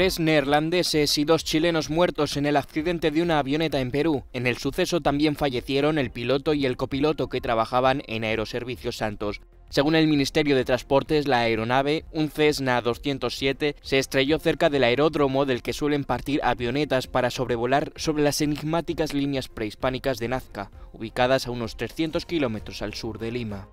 tres neerlandeses y dos chilenos muertos en el accidente de una avioneta en Perú. En el suceso también fallecieron el piloto y el copiloto que trabajaban en Aeroservicios Santos. Según el Ministerio de Transportes, la aeronave, un Cessna 207, se estrelló cerca del aeródromo del que suelen partir avionetas para sobrevolar sobre las enigmáticas líneas prehispánicas de Nazca, ubicadas a unos 300 kilómetros al sur de Lima.